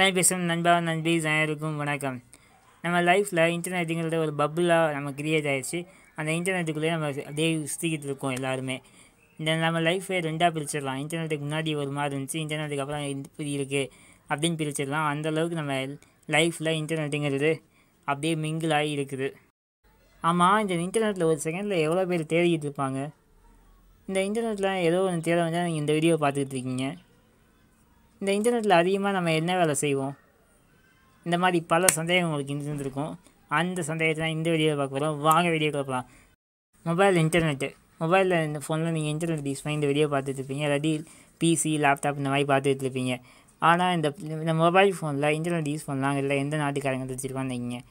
தனி பேசும் நண்பா நண்பி இருக்கும் வணக்கம் நம்ம லைஃப்பில் இன்டர்நெட்டுங்கிறத ஒரு பபுளாக நம்ம கிரியேட் ஆகிடுச்சு அந்த இன்டர்நெட்டுக்குள்ளேயே நம்ம அப்படியே சுற்றிக்கிட்டு இருக்கோம் எல்லாருமே இந்த நம்ம லைஃப்பே ரெண்டாக பிரிச்சிடலாம் இன்டர்நெட்டுக்கு முன்னாடி ஒரு மாதிரி இருந்துச்சு இன்டர்நெட்டுக்கு அப்புறம் இப்படி இருக்குது அப்படின்னு பிரிச்சிடலாம் அந்தளவுக்கு நம்ம லைஃப்பில் இன்டர்நெட்டுங்கிறது அப்படியே மிங்கிள் ஆகி இருக்குது ஆமாம் இந்த இன்டர்நெட்டில் ஒரு செகண்டில் எவ்வளோ பேர் தேடிக்கிட்டு இருப்பாங்க இந்த இன்டர்நெட்டில் ஏதோ ஒன்று தேட வந்தால் நீங்கள் இந்த வீடியோ பார்த்துக்கிட்டு இருக்கீங்க இந்த இன்டர்நெட்டில் அதிகமாக நம்ம என்ன வேலை செய்வோம் இந்த மாதிரி பல சந்தேகம் உங்களுக்கு இருந்துருக்கும் அந்த சந்தேகத்தை தான் இந்த வீடியோவில் பார்க்க போகிறோம் வாங்க வீடியோ பார்க்கலாம் மொபைல் இன்டர்நெட்டு மொபைலில் இந்த ஃபோனில் நீங்கள் இன்டர்நெட் யூஸ் பண்ணி இந்த வீடியோ பார்த்துட்டு இருப்பீங்க இல்லாட்டி பிசி லேப்டாப் இந்த மாதிரி பார்த்துட்டு இருப்பீங்க ஆனால் இந்த இந்த மொபைல் ஃபோனில் இன்டர்நெட் யூஸ் பண்ணலாம் இல்லை எந்த நாட்டுக்காரங்க கண்டுபிடிச்சிருக்காங்க நீங்கள்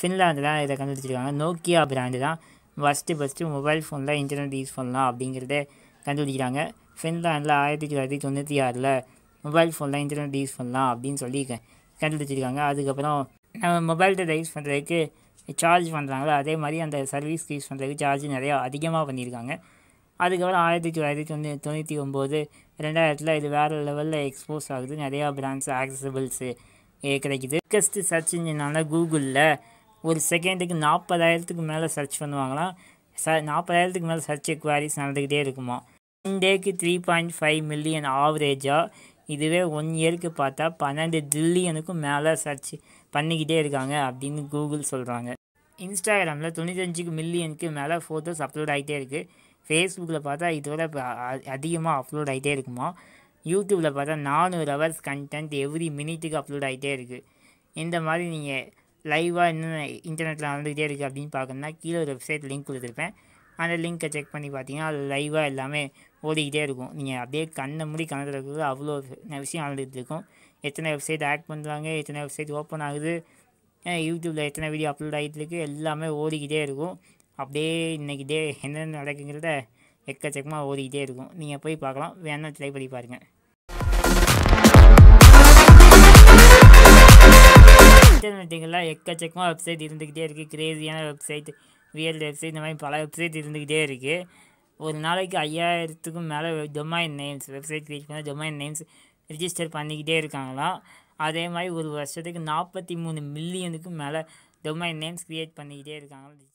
ஃபின்லாந்து தான் இதை கண்டுபிடிச்சிருக்காங்க நோக்கியா பிராண்டு தான் ஃபஸ்ட்டு ஃபஸ்ட்டு மொபைல் ஃபோனில் இன்டர்நெட் யூஸ் பண்ணலாம் அப்படிங்கிறத கண்டுபிடிக்கிறாங்க ஃபின்லாண்டில் ஆயிரத்தி தொள்ளாயிரத்தி தொண்ணூற்றி ஆறில் மொபைல் ஃபோனில் இன்டர்நெட் யூஸ் பண்ணலாம் அப்படின்னு சொல்லி கண்டுபிடிச்சிருக்காங்க அதுக்கப்புறம் நம்ம மொபைல் டேட்டா யூஸ் பண்ணுறதுக்கு சார்ஜ் பண்ணுறாங்களோ அதே மாதிரி அந்த சர்வீஸ்க்கு யூஸ் பண்ணுறதுக்கு சார்ஜ் நிறையா அதிகமாக பண்ணியிருக்காங்க அதுக்கப்புறம் ஆயிரத்தி தொள்ளாயிரத்தி தொண்ணூ தொண்ணூற்றி ஒம்பது ரெண்டாயிரத்தில் இது வேறு லெவலில் எக்ஸ்போஸ் ஆகுது நிறையா பிராண்ட்ஸ் ஆக்சசபிள்ஸு கிடைக்குது பிக்கஸ்ட்டு சர்ச் இன்ஜினால கூகுளில் ஒரு செகண்டுக்கு நாற்பதாயிரத்துக்கு மேலே சர்ச் பண்ணுவாங்களாம் ச நாற்பதாயிரத்துக்கு மேலே சர்ச் குவாரிஸ் நடந்துக்கிட்டே இருக்குமா இன் டேக்கு த்ரீ பாயிண்ட் ஃபைவ் மில்லியன் ஆவரேஜாக இதுவே ஒன் இயருக்கு பார்த்தா பன்னெண்டு ட்ரில்லியனுக்கும் மேலே சர்ச் பண்ணிக்கிட்டே இருக்காங்க அப்படின்னு கூகுள் சொல்கிறாங்க இன்ஸ்டாகிராமில் தொண்ணூத்தஞ்சுக்கு மில்லியனுக்கு மேலே ஃபோட்டோஸ் அப்லோட் ஆகிட்டே இருக்குது ஃபேஸ்புக்கில் பார்த்தா இதோட அதிகமாக அப்லோட் ஆகிட்டே இருக்குமா யூடியூப்பில் பார்த்தா நானூறு ஹவர்ஸ் கண்டென்ட் எவ்ரி மினிட்டுக்கு அப்லோட் ஆகிட்டே இருக்குது இந்த மாதிரி நீங்கள் லைவாக என்ன இன்டர்நெட்டில் நடந்துகிட்டே இருக்குது அப்படின்னு பார்க்கணுன்னா கீழே ஒரு வெப்சைட் லிங்க் கொடுத்துருப்பேன் அந்த லிங்க்கை செக் பண்ணி பார்த்தீங்கன்னா அது லைவாக எல்லாமே ஓடிக்கிட்டே இருக்கும் நீங்கள் அப்படியே கண்ணை மூடி கணக்கில் இருக்கிறது அவ்வளோ விஷயம் ஆண்டுகிட்டு இருக்கும் எத்தனை வெப்சைட் ஆக்ட் பண்ணுறாங்க எத்தனை வெப்சைட் ஓப்பன் ஆகுது யூடியூப்பில் எத்தனை வீடியோ அப்லோட் ஆகிட்டு இருக்குது எல்லாமே ஓடிக்கிட்டே இருக்கும் அப்படியே இன்றைக்கி டே என்னென்ன நடக்குங்கிறத எக்கச்சக்கமாக ஓடிக்கிட்டே இருக்கும் நீங்கள் போய் பார்க்கலாம் வேணால் ட்ரை பண்ணி பாருங்கள் இன்டர்நெட்டுங்களில் எக்கச்சக்கமாக வெப்சைட் இருந்துக்கிட்டே இருக்குது கிரேசியான வெப்சைட் ரியல் வெப்சைட் இந்த மாதிரி பல வெப்சைட் இருந்துக்கிட்டே இருக்குது ஒரு நாளைக்கு ஐயாயிரத்துக்கும் மேலே டொமைன் நேம்ஸ் வெப்சைட் க்ரியேட் பண்ண டொமைன் நேம்ஸ் ரிஜிஸ்டர் பண்ணிக்கிட்டே இருக்காங்களாம் அதே மாதிரி ஒரு வருஷத்துக்கு நாற்பத்தி மூணு மில்லியனுக்கும் மேலே டொமைன் நேம்ஸ் க்ரியேட் பண்ணிக்கிட்டே இருக்காங்களா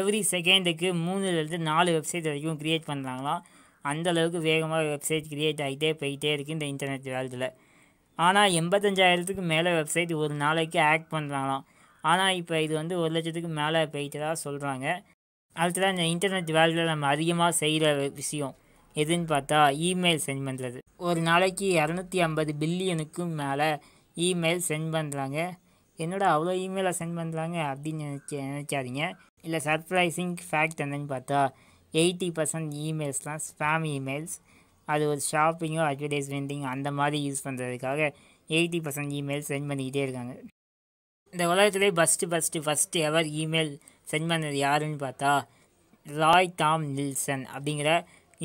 எவ்ரி செகண்டுக்கு மூணுலேருந்து நாலு வெப்சைட் வரைக்கும் க்ரியேட் பண்ணுறாங்களாம் அந்தளவுக்கு வேகமாக வெப்சைட் க்ரியேட் ஆகிட்டே போயிட்டே இருக்குது இந்த இன்டர்நெட் வேர்ல்டில் ஆனால் எண்பத்தஞ்சாயிரத்துக்கு மேலே வெப்சைட் ஒரு நாளைக்கு ஆக்ட் பண்ணுறாங்களாம் ஆனால் இப்போ இது வந்து ஒரு லட்சத்துக்கு மேலே போயிட்டதாக சொல்கிறாங்க அடுத்ததாக இந்த இன்டர்நெட் வேலையில் நம்ம அதிகமாக செய்கிற விஷயம் எதுன்னு பார்த்தா இமெயில் சென்ட் பண்ணுறது ஒரு நாளைக்கு இரநூத்தி ஐம்பது பில்லியனுக்கும் மேலே இமெயில் சென்ட் பண்ணுறாங்க என்னோட அவ்வளோ இமெயிலை சென்ட் பண்ணுறாங்க அப்படின்னு நினச்சி நினச்சாதீங்க இல்லை சர்ப்ரைசிங் ஃபேக்ட் என்னன்னு பார்த்தா எயிட்டி பர்சன்ட் இமெயில்ஸ்லாம் ஸ்பேம் இமெயில்ஸ் அது ஒரு ஷாப்பிங்கோ அட்வர்டைஸ்மெண்ட்டிங் அந்த மாதிரி யூஸ் பண்ணுறதுக்காக எயிட்டி பர்சன்ட் இமெயில் சென்ட் பண்ணிக்கிட்டே இருக்காங்க இந்த உலகத்துலேயே first first first ever email sent பண்ணது யாருன்னு பார்த்தா ராய் டாம் நில்சன் அப்படிங்கிற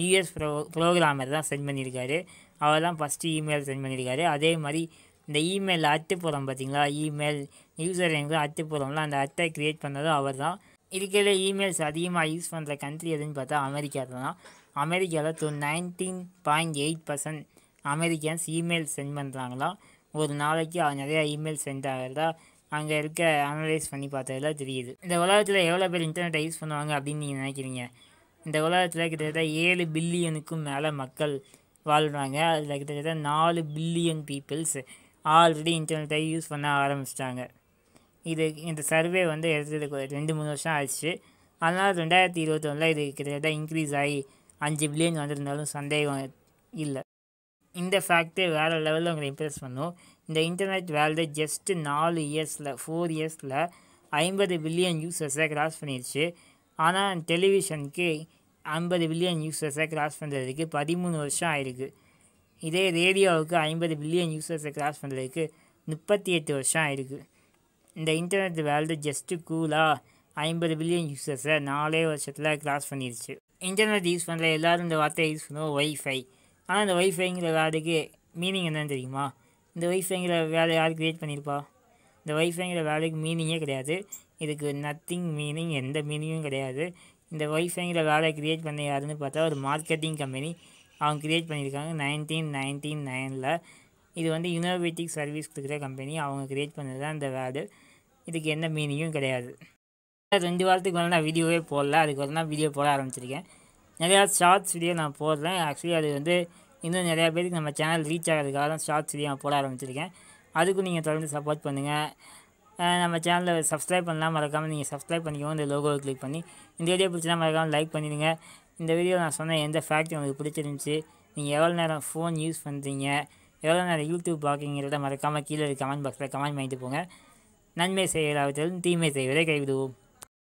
யூஎஸ் ப்ரோ ப்ரோக்ராமர் தான் சென்ட் பண்ணியிருக்காரு அவர் தான் ஃபஸ்ட்டு இமெயில் சென்ட் பண்ணியிருக்காரு அதே மாதிரி இந்த இமெயில் அத்துப்புறம் பார்த்தீங்களா இமெயில் யூசர் எங்கே அத்துப்புறம்லாம் அந்த அத்தை க்ரியேட் பண்ணதும் அவர் தான் இருக்கிற இமெயில்ஸ் அதிகமாக யூஸ் பண்ணுற கண்ட்ரி எதுன்னு பார்த்தா அமெரிக்கா தான் அமெரிக்காவில் two nineteen point eight percent Americans email sent பண்ணுறாங்களா ஒரு நாளைக்கு நிறையா இமெயில் சென்ட் ஆகிறதா அங்கே இருக்க அனலைஸ் பண்ணி பார்த்ததெல்லாம் தெரியுது இந்த உலகத்தில் எவ்வளோ பேர் இன்டர்நெட்டை யூஸ் பண்ணுவாங்க அப்படின்னு நீங்கள் நினைக்கிறீங்க இந்த உலகத்தில் கிட்டத்தட்ட ஏழு பில்லியனுக்கும் மேலே மக்கள் வாழ்கிறாங்க அதில் கிட்டத்தட்ட நாலு பில்லியன் பீப்புள்ஸ் ஆல்ரெடி இன்டர்நெட்டை யூஸ் பண்ண ஆரம்பிச்சிட்டாங்க இது இந்த சர்வே வந்து எடுத்ததுக்கு ரெண்டு மூணு வருஷம் ஆயிடுச்சு அதனால் ரெண்டாயிரத்தி இருபத்தொன்னில் இது கிட்டத்தட்ட இன்க்ரீஸ் ஆகி அஞ்சு பில்லியன் வந்திருந்தாலும் சந்தேகம் இல்லை இந்த ஃபேக்டே வேறு லெவலில் உங்களை இம்ப்ரெஸ் பண்ணும் இந்த இன்டர்நெட் வேர்ல்டு ஜஸ்ட்டு நாலு இயர்ஸில் ஃபோர் இயர்ஸில் ஐம்பது பில்லியன் யூசர்ஸை கிராஸ் பண்ணிடுச்சு ஆனால் டெலிவிஷனுக்கு ஐம்பது பில்லியன் யூசர்ஸை கிராஸ் பண்ணுறதுக்கு பதிமூணு வருஷம் ஆயிருக்கு இதே ரேடியோவுக்கு ஐம்பது பில்லியன் யூசர்ஸை கிராஸ் பண்ணுறதுக்கு முப்பத்தி எட்டு வருஷம் ஆயிருக்கு இந்த இன்டர்நெட் வேர்ல்டு ஜஸ்ட்டு கூலாக ஐம்பது பில்லியன் யூசர்ஸை நாலே வருஷத்தில் கிராஸ் பண்ணிடுச்சு இன்டர்நெட் யூஸ் பண்ணுற எல்லோரும் இந்த வார்த்தையை யூஸ் பண்ணுவோம் ஒய்ஃபை ஆனால் இந்த ஒய்ஃபைங்கிற வேலைக்கு மீனிங் என்னன்னு தெரியுமா இந்த ஒய்ஃபைங்கிற வேலை யார் க்ரியேட் பண்ணியிருப்பா இந்த ஒய்ஃபைங்கிற வேலைக்கு மீனிங்கே கிடையாது இதுக்கு நத்திங் மீனிங் எந்த மீனிங்கும் கிடையாது இந்த ஒய்ஃபைங்கிற வேலை க்ரியேட் பண்ண யாருன்னு பார்த்தா ஒரு மார்க்கெட்டிங் கம்பெனி அவங்க க்ரியேட் பண்ணியிருக்காங்க நைன்டீன் நைன்டீன் நைனில் இது வந்து யுனோவேட்டிவ் சர்வீஸ் கொடுக்குற கம்பெனி அவங்க க்ரியேட் பண்ணது தான் இந்த வேர்டு இதுக்கு எந்த மீனிங்கும் கிடையாது ரெண்டு வாரத்துக்கு மேலே நான் வீடியோவே போடல அதுக்கு ஒரு நான் வீடியோ போட ஆரம்பிச்சிருக்கேன் நிறையா ஷார்ட்ஸ் வீடியோ நான் போடுறேன் ஆக்சுவலி அது வந்து இன்னும் நிறையா பேருக்கு நம்ம சேனல் ரீச் ஆகிறதுக்காக தான் ஷார்ட்ஸ் வீடியோ நான் போட ஆரம்பிச்சிருக்கேன் அதுக்கும் நீங்கள் தொடர்ந்து சப்போர்ட் பண்ணுங்கள் நம்ம சேனலில் சப்ஸ்கிரைப் பண்ணலாம் மறக்காமல் நீங்கள் சப்ஸ்கிரைப் பண்ணிக்கோங்க இந்த லோகோவை கிளிக் பண்ணி இந்த வீடியோ பிடிச்சினா மறக்காமல் லைக் பண்ணிடுங்க இந்த வீடியோ நான் சொன்ன எந்த ஃபேக்ட் உங்களுக்கு பிடிச்சிருந்துச்சி நீங்கள் எவ்வளோ நேரம் ஃபோன் யூஸ் பண்ணுறீங்க எவ்வளோ நேரம் யூடியூப் பார்க்குங்கிறத மறக்காமல் கீழே கமெண்ட் பாக்ஸில் கமெண்ட் பண்ணிட்டு போங்க நன்மை செய்வதாவதிலும் தீமை செய்வதை கைவிடுவோம்